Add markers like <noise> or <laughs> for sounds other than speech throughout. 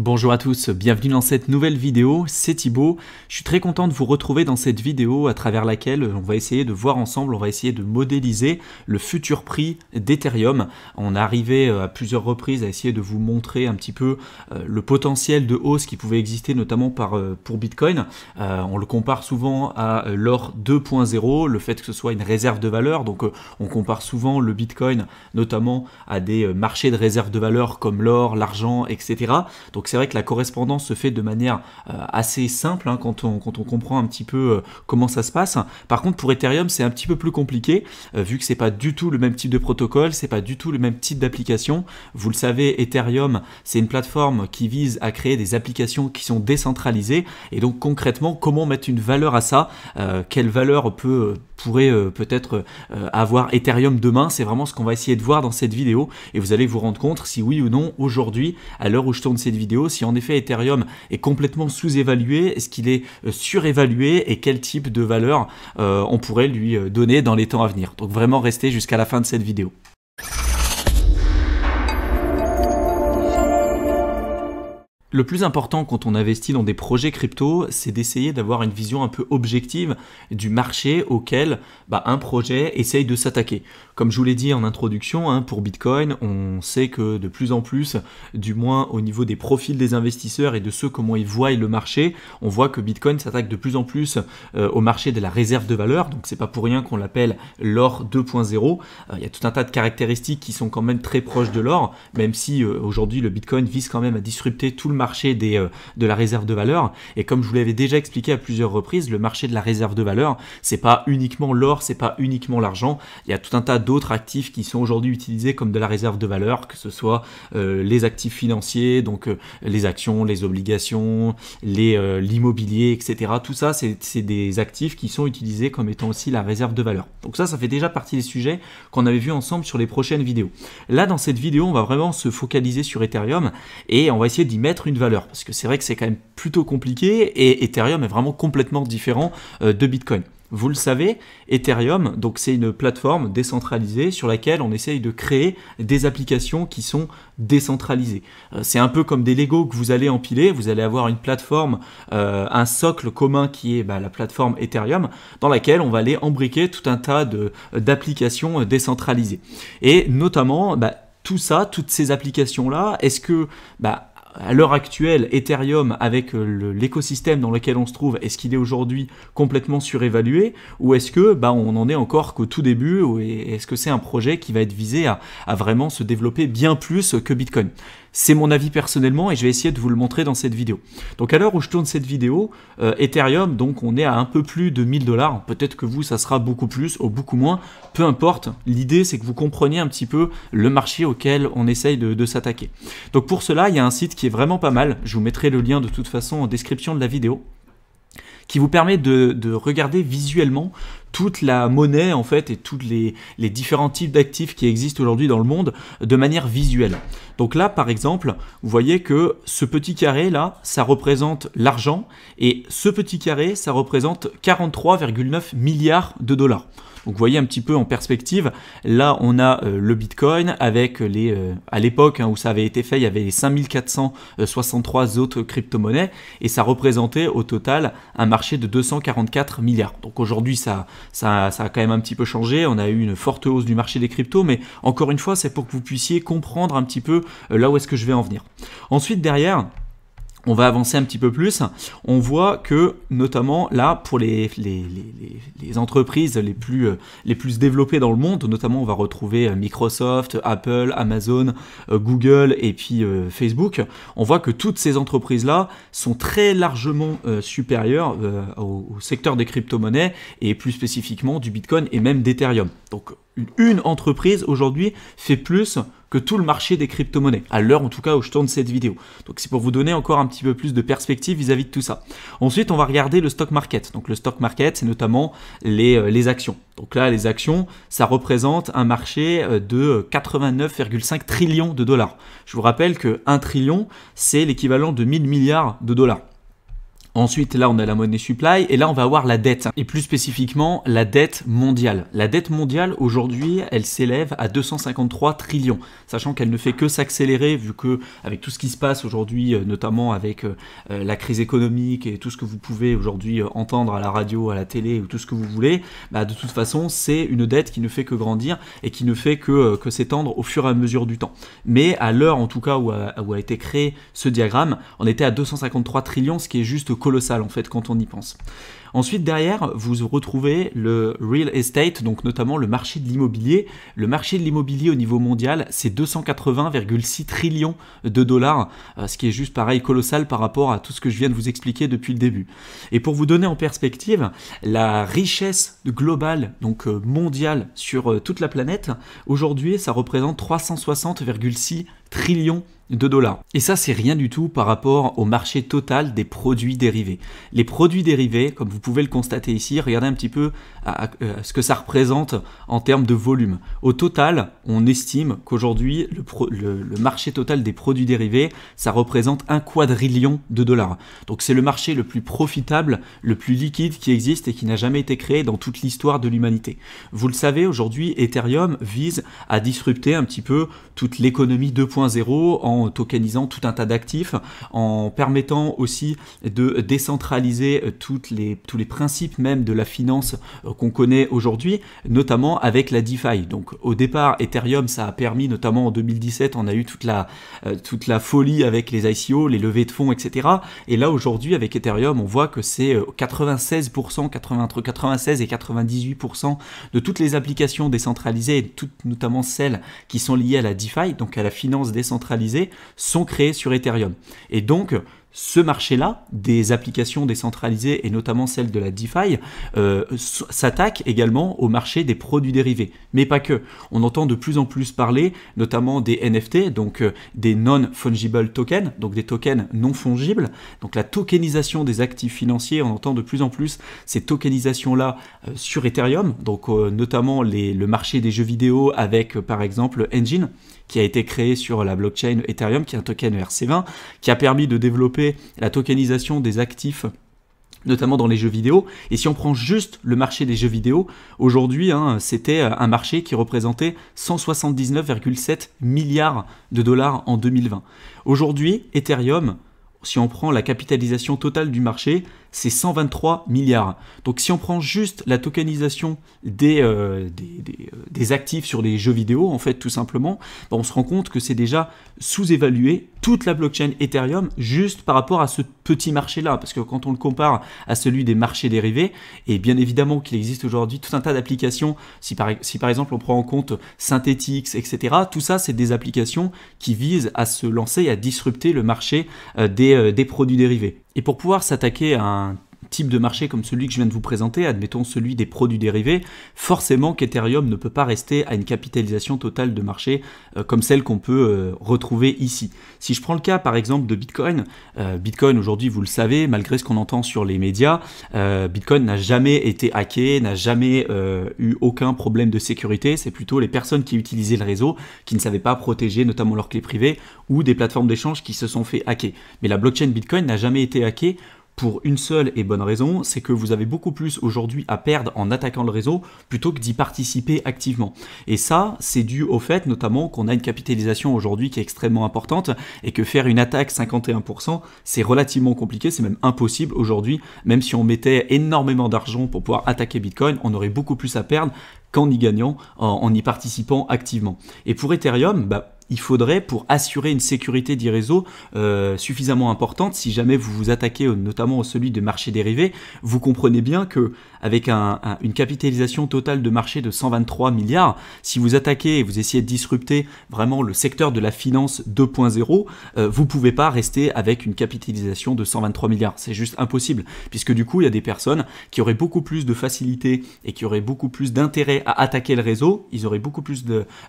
Bonjour à tous, bienvenue dans cette nouvelle vidéo, c'est Thibaut. Je suis très content de vous retrouver dans cette vidéo à travers laquelle on va essayer de voir ensemble, on va essayer de modéliser le futur prix d'Ethereum. On est arrivé euh, à plusieurs reprises à essayer de vous montrer un petit peu euh, le potentiel de hausse qui pouvait exister notamment par, euh, pour Bitcoin. On le compare souvent à l'or 2.0, le fait que ce soit une réserve de valeur. Donc on compare souvent le Bitcoin notamment à des marchés de réserve de valeur comme l'or, l'argent, etc. Donc c'est vrai que la correspondance se fait de manière euh, assez simple hein, quand, on, quand on comprend un petit peu euh, comment ça se passe. Par contre pour Ethereum c'est un petit peu plus compliqué euh, vu que c'est pas du tout le même type de protocole, c'est pas du tout le même type d'application. Vous le savez, Ethereum c'est une plateforme qui vise à créer des applications qui sont décentralisées et donc concrètement comment mettre une valeur à ça, quelle valeur peut pourrait peut-être avoir Ethereum demain, c'est vraiment ce qu'on va essayer de voir dans cette vidéo et vous allez vous rendre compte si oui ou non aujourd'hui à l'heure où je tourne cette vidéo si en effet Ethereum est complètement sous-évalué, est-ce qu'il est euh, surévalué et quel type de valeur euh, on pourrait lui euh, donner dans les temps à venir. Donc vraiment restez jusqu'à la fin de cette vidéo. Le plus important quand on investit dans des projets crypto, c'est d'essayer d'avoir une vision un peu objective du marché auquel bah, un projet essaye de s'attaquer. Comme je vous l'ai dit en introduction, hein, pour Bitcoin, on sait que de plus en plus, du moins au niveau des profils des investisseurs et de ceux comment ils voient le marché, on voit que Bitcoin s'attaque de plus en plus euh, au marché de la réserve de valeur. Donc c'est pas pour rien qu'on l'appelle l'or 2.0. Euh, il y a tout un tas de caractéristiques qui sont quand même très proches de l'or, même si euh, aujourd'hui le Bitcoin vise quand même à disrupter tout le marché marché des, euh, de la réserve de valeur. Et comme je vous l'avais déjà expliqué à plusieurs reprises, le marché de la réserve de valeur, c'est pas uniquement l'or, c'est pas uniquement l'argent. Il y a tout un tas d'autres actifs qui sont aujourd'hui utilisés comme de la réserve de valeur, que ce soit euh, les actifs financiers, donc euh, les actions, les obligations, les l'immobilier, etc. Tout ça, c'est des actifs qui sont utilisés comme étant aussi la réserve de valeur. Donc ça, ça fait déjà partie des sujets qu'on avait vu ensemble sur les prochaines vidéos. Là, dans cette vidéo, on va vraiment se focaliser sur Ethereum et on va essayer d'y mettre une valeur Parce que c'est vrai que c'est quand même plutôt compliqué et Ethereum est vraiment complètement différent euh, de Bitcoin. Vous le savez, Ethereum, donc c'est une plateforme décentralisée sur laquelle on essaye de créer des applications qui sont décentralisées. Euh, c'est un peu comme des Lego que vous allez empiler. Vous allez avoir une plateforme, euh, un socle commun qui est bah, la plateforme Ethereum, dans laquelle on va aller embriquer tout un tas de d'applications décentralisées. Et notamment, bah, tout ça, toutes ces applications-là, est-ce que bah, à l'heure actuelle, Ethereum, avec euh, l'écosystème dans lequel on se trouve, est-ce qu'il est, aujourd'hui complètement surévalué ou est-ce que bah, on en est encore qu'au tout début ou est-ce que c'est un projet qui va être visé à, à vraiment se développer bien plus que Bitcoin c'est mon avis personnellement et je vais essayer de vous le montrer dans cette vidéo. Donc à l'heure où je tourne cette vidéo, euh, Ethereum, donc on est à un peu plus de 1000 dollars. Peut-être que vous, ça sera beaucoup plus ou beaucoup moins. Peu importe. L'idée, c'est que vous compreniez un petit peu le marché auquel on essaye de s'attaquer. Donc pour cela, il y a un site qui est vraiment pas mal. Je vous mettrai le lien de toute façon en description de la vidéo qui vous permet de, regarder visuellement toute la monnaie en fait et tous les, les, différents types d'actifs qui existent aujourd'hui dans le monde de manière visuelle. Donc là par exemple, vous voyez que ce petit carré là, ça représente l'argent et ce petit carré, ça représente 43,9 milliards de dollars. Donc vous voyez un petit peu en perspective, là on a euh, le Bitcoin avec euh, les... Euh, à l'époque hein, où ça avait été fait, il y avait les 5463 autres crypto-monnaies et ça représentait au total un marché de 244 milliards. Donc aujourd'hui ça, ça, ça a quand même un petit peu changé, on a eu une forte hausse du marché des cryptos, mais encore une fois c'est pour que vous puissiez comprendre un petit peu là où est-ce que je vais en venir. Ensuite derrière on va avancer un petit peu plus, on voit que notamment là, pour les, les, entreprises les plus, euh, les plus développées dans le monde, notamment on va retrouver euh, Microsoft, Apple, Amazon, euh, Google et puis Facebook, on voit que toutes ces entreprises-là sont très largement supérieures au, au secteur des crypto-monnaies et plus spécifiquement du Bitcoin et même d'Ethereum. Donc une, entreprise aujourd'hui fait plus que tout le marché des crypto-monnaies, à l'heure en tout cas où je tourne cette vidéo. Donc c'est pour vous donner encore un petit peu plus de perspective vis-à-vis de tout ça. Ensuite, on va regarder le stock market. Donc le stock market, c'est notamment les, euh, les actions. Donc là, les actions, ça représente un marché euh, de 89,5 trillions de dollars. Je vous rappelle que 1 trillion, c'est l'équivalent de 1000 milliards de dollars. Ensuite, là, on a la monnaie supply et là, on va avoir la dette. Et plus spécifiquement, la dette mondiale. La dette mondiale, aujourd'hui, elle s'élève à 253 trillions, sachant qu'elle ne fait que s'accélérer vu que, avec tout ce qui se passe aujourd'hui, euh, notamment avec euh, euh, la crise économique et tout ce que vous pouvez aujourd'hui entendre à la radio, à la télé ou tout ce que vous voulez, bah, de toute façon, c'est une dette qui ne fait que grandir et qui ne fait que, que s'étendre au fur et à mesure du temps. Mais à l'heure, en tout cas, où a, été créé ce diagramme, on était à 253 trillions, ce qui est juste colossal en fait quand on y pense. Ensuite, derrière, vous retrouvez le real estate, donc notamment le marché de l'immobilier. Le marché de l'immobilier au niveau mondial, c'est 280,6 trillions de dollars, euh, ce qui est juste pareil colossal par rapport à tout ce que je viens de vous expliquer depuis le début. Et pour vous donner en perspective, la richesse globale, donc euh, mondiale, sur euh, toute la planète, aujourd'hui, ça représente 360,6 trillions de dollars. Et ça, c'est rien du tout par rapport au marché total des produits dérivés. Les produits dérivés, comme vous vous pouvez le constater ici, regardez un petit peu euh, ce que ça représente en termes de volume. Au total, on estime qu'aujourd'hui, le, marché total des produits dérivés, ça représente un quadrillion de dollars. Donc c'est le marché le plus profitable, le plus liquide qui existe et qui n'a jamais été créé dans toute l'histoire de l'humanité. Vous le savez, aujourd'hui, Ethereum vise à disrupter un petit peu toute l'économie 2.0 en tokenisant tout un tas d'actifs, en permettant aussi de décentraliser toutes les tous les principes même de la finance euh, qu'on connaît aujourd'hui, notamment avec la DeFi. Donc au départ, Ethereum, ça a permis, notamment en 2017, on a eu toute la, euh, toute la folie avec les ICO, les levées de fonds, etc. Et là aujourd'hui, avec Ethereum, on voit que c'est 96%, euh, 96 et 98% de toutes les applications décentralisées, toutes, notamment celles qui sont liées à la DeFi, donc à la finance décentralisée, sont créées sur Ethereum. Et donc, ce marché-là des applications décentralisées et notamment celle de la DeFi euh, s'attaque également au marché des produits dérivés. Mais pas que. On entend de plus en plus parler notamment des NFT, donc euh, des non-fungible tokens, donc des tokens non fongibles. Donc la tokenisation des actifs financiers, on entend de plus en plus ces tokenisations-là euh, sur Ethereum, donc notamment le marché des jeux vidéo avec par exemple Engine qui a été créé sur la blockchain Ethereum, qui est un token ERC20, qui a permis de développer la tokenisation des actifs notamment dans les jeux vidéo. Et si on prend juste le marché des jeux vidéo, aujourd'hui, hein, c'était euh, un marché qui représentait 179,7 milliards de dollars en 2020. Aujourd'hui, Ethereum, si on prend la capitalisation totale du marché, c'est 123 milliards. Donc si on prend juste la tokenisation des, euh, euh, des, actifs sur les jeux vidéo, en fait, tout simplement, bah, on se rend compte que c'est déjà sous-évalué toute la blockchain Ethereum juste par rapport à ce petit marché-là. Parce que quand on le compare à celui des marchés dérivés, et bien évidemment qu'il existe aujourd'hui tout un tas d'applications, si par, si par exemple on prend en compte Synthetix, etc., tout ça, c'est des applications qui visent à se lancer, et à disrupter le marché euh, des produits dérivés. Et pour pouvoir s'attaquer à un type de marché comme celui que je viens de vous présenter, admettons celui des produits dérivés, forcément qu'Ethereum ne peut pas rester à une capitalisation totale de marché euh, comme celle qu'on peut euh, retrouver ici. Si je prends le cas par exemple de Bitcoin, euh, Bitcoin aujourd'hui vous le savez, malgré ce qu'on entend sur les médias, Bitcoin n'a jamais été hacké, n'a jamais eu aucun problème de sécurité, c'est plutôt les personnes qui utilisaient le réseau qui ne savaient pas protéger notamment leurs clés privées ou des plateformes d'échange qui se sont fait hacker. Mais la blockchain Bitcoin n'a jamais été hackée pour une seule et bonne raison, c'est que vous avez beaucoup plus aujourd'hui à perdre en attaquant le réseau plutôt que d'y participer activement. Et ça, c'est dû au fait notamment qu'on a une capitalisation aujourd'hui qui est extrêmement importante et que faire une attaque 51%, c'est relativement compliqué, c'est même impossible aujourd'hui. Même si on mettait énormément d'argent pour pouvoir attaquer Bitcoin, on aurait beaucoup plus à perdre qu'en y gagnant, en y participant activement. Et pour Ethereum, bah, il faudrait pour assurer une sécurité du réseau euh, suffisamment importante si jamais vous vous attaquez notamment au celui de marché dérivés, vous comprenez bien que avec une capitalisation totale de marché de 123 milliards, si vous attaquez et vous essayez de disrupter vraiment le secteur de la finance 2.0, vous euh, vous pouvez pas rester avec une capitalisation de 123 milliards. C'est juste impossible, puisque du coup, il y a des personnes qui auraient beaucoup plus de facilité et qui auraient beaucoup plus d'intérêt à attaquer le réseau. Ils auraient beaucoup plus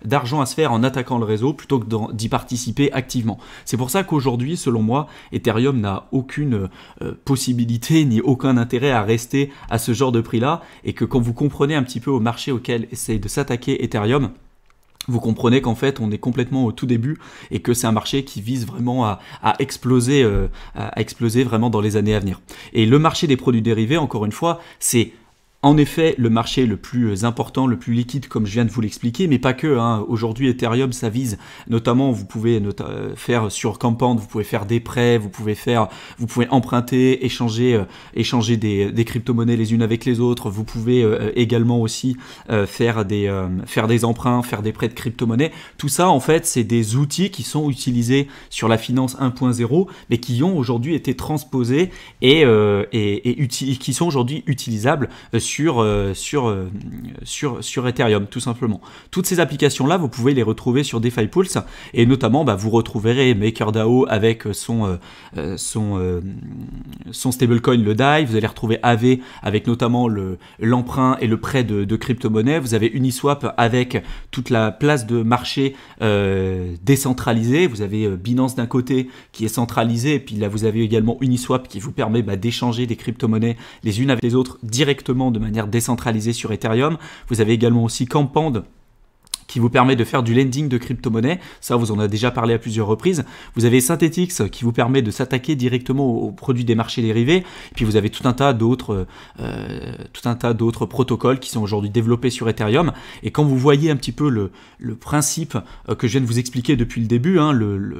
d'argent à se faire en attaquant le réseau plutôt que d'y participer activement. C'est pour ça qu'aujourd'hui, selon moi, Ethereum n'a aucune euh, possibilité <laughs> ni aucun intérêt à rester à ce genre de prix là, et que quand vous comprenez un petit peu au marché auquel essaye de s'attaquer Ethereum, vous comprenez qu'en fait on est complètement au tout début et que c'est un marché qui vise vraiment à, exploser, euh, à exploser vraiment dans les années à venir. Et le marché des produits dérivés, encore une fois, c'est en effet, le marché le plus euh, important, le plus liquide, comme je viens de vous l'expliquer, mais pas que. Hein. Aujourd'hui, Ethereum, ça vise notamment, vous pouvez euh, faire sur Compound, vous pouvez faire des prêts, vous pouvez faire, vous pouvez emprunter, échanger, euh, échanger des, crypto-monnaies les unes avec les autres. Vous pouvez également aussi faire des, faire des emprunts, faire des prêts de crypto-monnaies. Tout ça, en fait, c'est des outils qui sont utilisés sur la finance 1.0, mais qui ont aujourd'hui été transposés et, et, et qui sont aujourd'hui utilisables sur, euh, sur, euh, sur, sur, Ethereum, tout simplement. Toutes ces applications-là, vous pouvez les retrouver sur DeFi Pulse, et notamment, bah, vous retrouverez MakerDAO avec son, euh, son, son stablecoin, le DAI, vous allez retrouver AV avec notamment l'emprunt et le prêt de, crypto-monnaie, vous avez Uniswap avec toute la place de marché décentralisée, vous avez Binance d'un côté qui est centralisé, et puis là, vous avez également Uniswap qui vous permet bah, d'échanger des crypto-monnaies les unes avec les autres directement de manière décentralisée sur Ethereum. Vous avez également aussi Campand qui vous permet de faire du lending de crypto-monnaie. Ça, vous en a déjà parlé à plusieurs reprises. Vous avez Synthetix euh, qui vous permet de s'attaquer directement aux produits des marchés dérivés. puis vous avez tout un tas d'autres, euh, euh, tout un tas d'autres protocoles qui sont aujourd'hui développés sur Ethereum. Et quand vous voyez un petit peu le, principe que je viens de vous expliquer depuis le début, hein, le,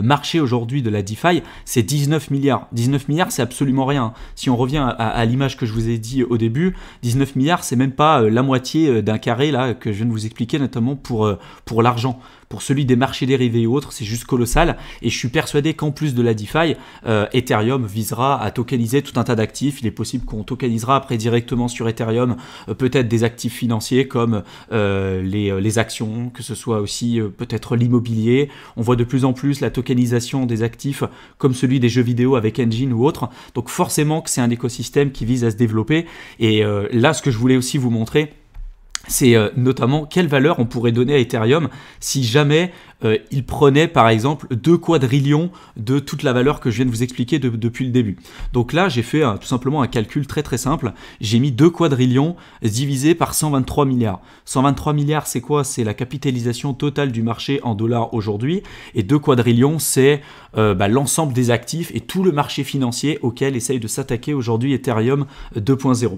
marché aujourd'hui de la DeFi, c'est 19 milliards. 19 milliards, c'est absolument rien. Si on revient à, l'image que je vous ai dit au début, 19 milliards, c'est même pas la moitié d'un carré là que je viens de vous expliquer, notamment pour, euh, pour l'argent pour celui des marchés dérivés et autres, c'est juste colossal. Et je suis persuadé qu'en plus de la DeFi, euh, Ethereum visera à tokeniser tout un tas d'actifs. Il est possible qu'on tokenisera après directement sur Ethereum euh, peut-être des actifs financiers comme les, les, actions, que ce soit aussi peut-être l'immobilier. On voit de plus en plus la tokenisation des actifs comme celui des jeux vidéo avec Engine ou autre. Donc forcément que c'est un écosystème qui vise à se développer. Et là, ce que je voulais aussi vous montrer, c'est euh, notamment quelle valeur on pourrait donner à Ethereum si jamais euh, il prenait par exemple 2 quadrillions de toute la valeur que je viens de vous expliquer depuis le début. Donc là, j'ai fait euh, tout simplement un calcul très très simple. J'ai mis 2 quadrillions divisé par 123 milliards. 123 milliards, c'est quoi C'est la capitalisation totale du marché en dollars aujourd'hui. Et 2 quadrillions, c'est bah, l'ensemble des actifs et tout le marché financier auquel essaye de s'attaquer aujourd'hui Ethereum 2.0.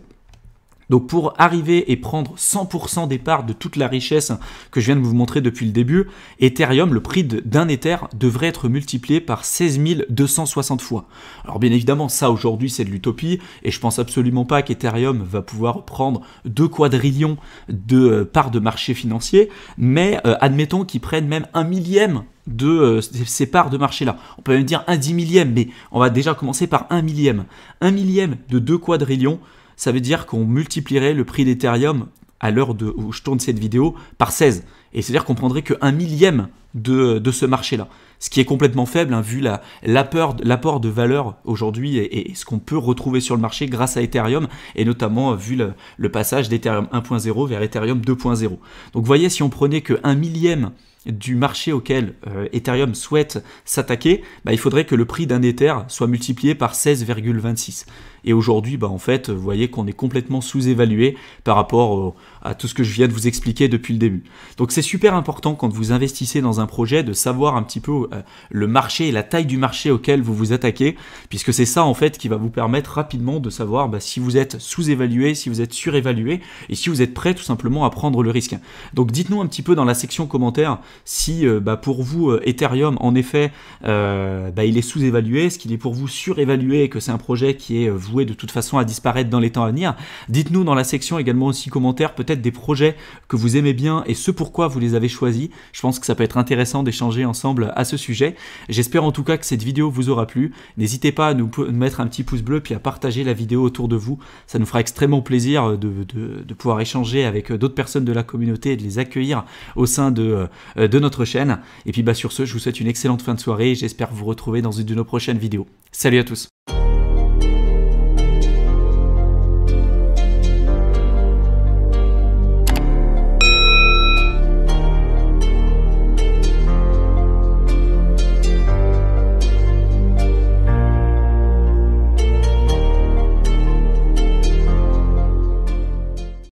Donc pour arriver et prendre 100% des parts de toute la richesse que je viens de vous montrer depuis le début, Ethereum, le prix d'un Ether devrait être multiplié par 16 260 fois. Alors bien évidemment, ça aujourd'hui c'est de l'utopie et je pense absolument pas qu'Ethereum va pouvoir prendre 2 quadrillions de euh, parts de marché financier, mais euh, admettons qu'ils prennent même un millième de euh, ces parts de marché-là. On peut même dire un dix millième, mais on va déjà commencer par un millième. Un millième de 2 quadrillions, ça veut dire qu'on multiplierait le prix d'Ethereum à l'heure où je tourne cette vidéo par 16. Et c'est-à-dire qu'on prendrait qu'un millième de, ce marché-là. Ce qui est complètement faible, hein, vu l'apport la, de valeur aujourd'hui et, ce qu'on peut retrouver sur le marché grâce à Ethereum, et notamment euh, vu le, passage d'Ethereum 1.0 vers Ethereum 2.0. Donc vous voyez, si on prenait que qu'un millième du marché auquel euh, Ethereum souhaite s'attaquer, bah, il faudrait que le prix d'un Ether soit multiplié par 16,26. Et aujourd'hui, bah, en fait, vous voyez qu'on est complètement sous-évalué par rapport à tout ce que je viens de vous expliquer depuis le début. Donc c'est super important quand vous investissez dans un projet de savoir un petit peu euh, le marché et la taille du marché auquel vous vous attaquez, puisque c'est ça en fait qui va vous permettre rapidement de savoir bah, si vous êtes sous-évalué, si vous êtes surévalué et si vous êtes prêt tout simplement à prendre le risque. Donc dites-nous un petit peu dans la section commentaires si euh, bah, pour vous euh, Ethereum en effet bah, il est sous-évalué, est-ce qu'il est pour vous surévalué et que c'est un projet qui est voué de toute façon à disparaître dans les temps à venir. Dites-nous dans la section également aussi commentaires peut-être des projets que vous aimez bien et ce pourquoi vous les avez choisis. Je pense que ça peut être intéressant d'échanger ensemble à ce sujet. J'espère en tout cas que cette vidéo vous aura plu. N'hésitez pas à nous mettre un petit pouce bleu puis à partager la vidéo autour de vous. Ça nous fera extrêmement plaisir de, pouvoir échanger avec euh, d'autres personnes de la communauté et de les accueillir au sein euh, de, notre chaîne. Et puis bah, sur ce, je vous souhaite une excellente fin de soirée et j'espère vous retrouver dans une de nos prochaines vidéos. Salut à tous